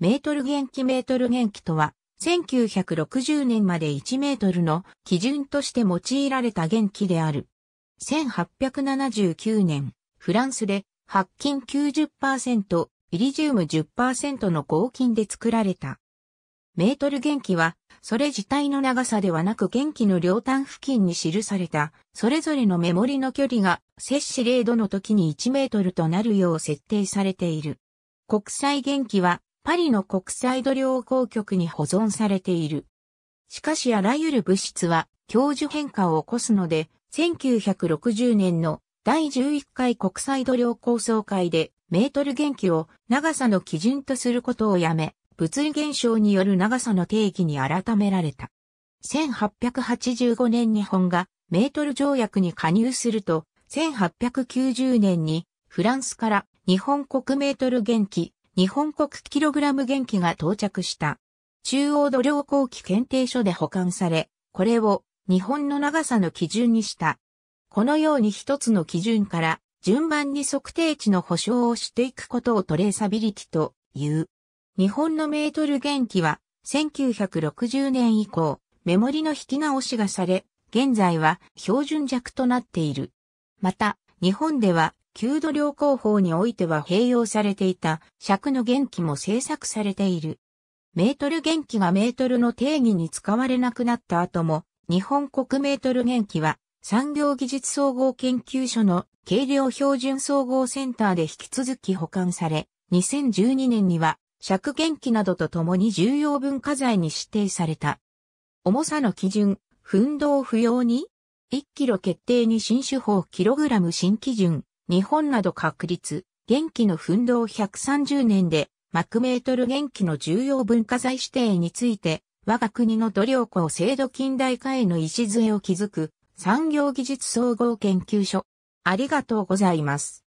メートル元気メートル元気とは、1960年まで1メートルの基準として用いられた元気である。1879年、フランスで白金90%、イリジウム10%の合金で作られた。メートル元気は、それ自体の長さではなく元気の両端付近に記された、それぞれの目盛りの距離が、摂氏0度の時に1メートルとなるよう設定されている。国際元気は、パリの国際度量公局に保存されている。しかしあらゆる物質は教授変化を起こすので、1960年の第11回国際度量構想会でメートル元気を長さの基準とすることをやめ、物理現象による長さの定義に改められた。1885年日本がメートル条約に加入すると、1890年にフランスから日本国メートル元気日本国キログラム元気が到着した。中央度量後期検定所で保管され、これを日本の長さの基準にした。このように一つの基準から順番に測定値の保証をしていくことをトレーサビリティという。日本のメートル元気は1960年以降、メモリの引き直しがされ、現在は標準弱となっている。また、日本では旧度両工法においては併用されていた尺の元気も制作されている。メートル元気がメートルの定義に使われなくなった後も、日本国メートル元気は産業技術総合研究所の計量標準総合センターで引き続き保管され、2012年には尺元気などとともに重要文化財に指定された。重さの基準、奮動不要に ?1 キロ決定に新手法キログラム新基準、日本など確立、元気の奮闘130年で、マクメートル元気の重要文化財指定について、我が国の努力を制度近代化への礎を築く、産業技術総合研究所。ありがとうございます。